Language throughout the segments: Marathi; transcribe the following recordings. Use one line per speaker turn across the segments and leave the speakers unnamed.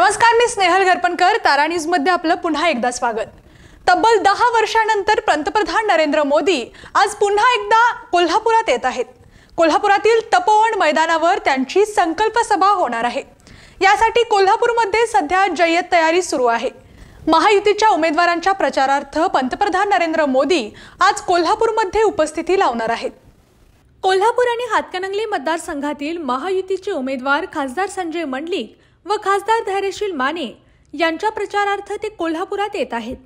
नमस्कार मी स्नेहल घरपणकर तारा न्यूज मध्ये आपलं पुन्हा एकदा स्वागत तब्बल दहा वर्षानंतर पंतप्रधान नरेंद्र मोदी आज पुन्हा एकदा कोल्हापुरात येत आहेत कोल्हापुरातील तपोवन मैदानावर त्यांची संकल्प सभा होणार आहे यासाठी कोल्हापूरमध्ये सध्या जय्यत तयारी सुरू आहे महायुतीच्या उमेदवारांच्या प्रचारार्थ पंतप्रधान नरेंद्र मोदी आज कोल्हापूरमध्ये उपस्थिती लावणार आहेत कोल्हापूर आणि हातकणंगले मतदारसंघातील महायुतीचे उमेदवार खासदार संजय मंडलिक व खासदार धैर्यशील माने यांच्या प्रचारार्थ ते कोल्हापुरात येत आहेत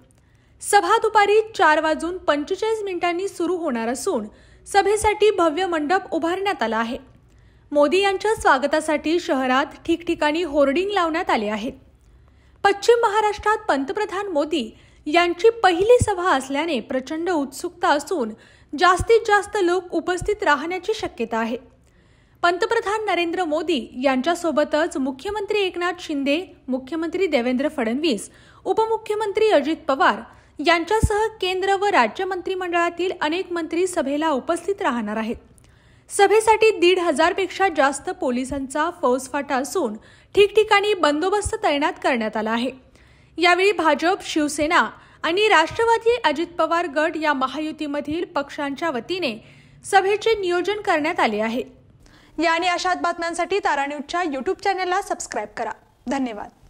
सभा दुपारी चार वाजून पंचेचाळीस मिनिटांनी सुरू होणार असून सभेसाठी भव्य मंडप उभारण्यात आला आहे मोदी यांच्या स्वागतासाठी शहरात ठिकठिकाणी होर्डिंग लावण्यात आले आहेत पश्चिम महाराष्ट्रात पंतप्रधान मोदी यांची पहिली सभा असल्याने प्रचंड उत्सुकता असून जास्तीत जास्त लोक उपस्थित राहण्याची शक्यता आहे पंतप्रधान नरेंद्र मोदी यांच्यासोबतच मुख्यमंत्री एकनाथ शिंदे मुख्यमंत्री देवेंद्र फडणवीस उपमुख्यमंत्री अजित पवार यांच्यासह केंद्र व राज्य मंत्रिमंडळातील अनेक मंत्री सभेला उपस्थित राहणार आहेत सभेसाठी दीड हजारपेक्षा जास्त पोलिसांचा फौजफाटा असून ठिकठिकाणी बंदोबस्त तैनात करण्यात आला आहे यावेळी भाजप शिवसेना आणि राष्ट्रवादी अजित पवार गट या महायुतीमधील पक्षांच्या वतीने सभेचे नियोजन करण्यात आले आहे या आणि अशात बातम्यांसाठी तारा न्यूजच्या यूट्यूब चॅनलला सबस्क्राईब करा धन्यवाद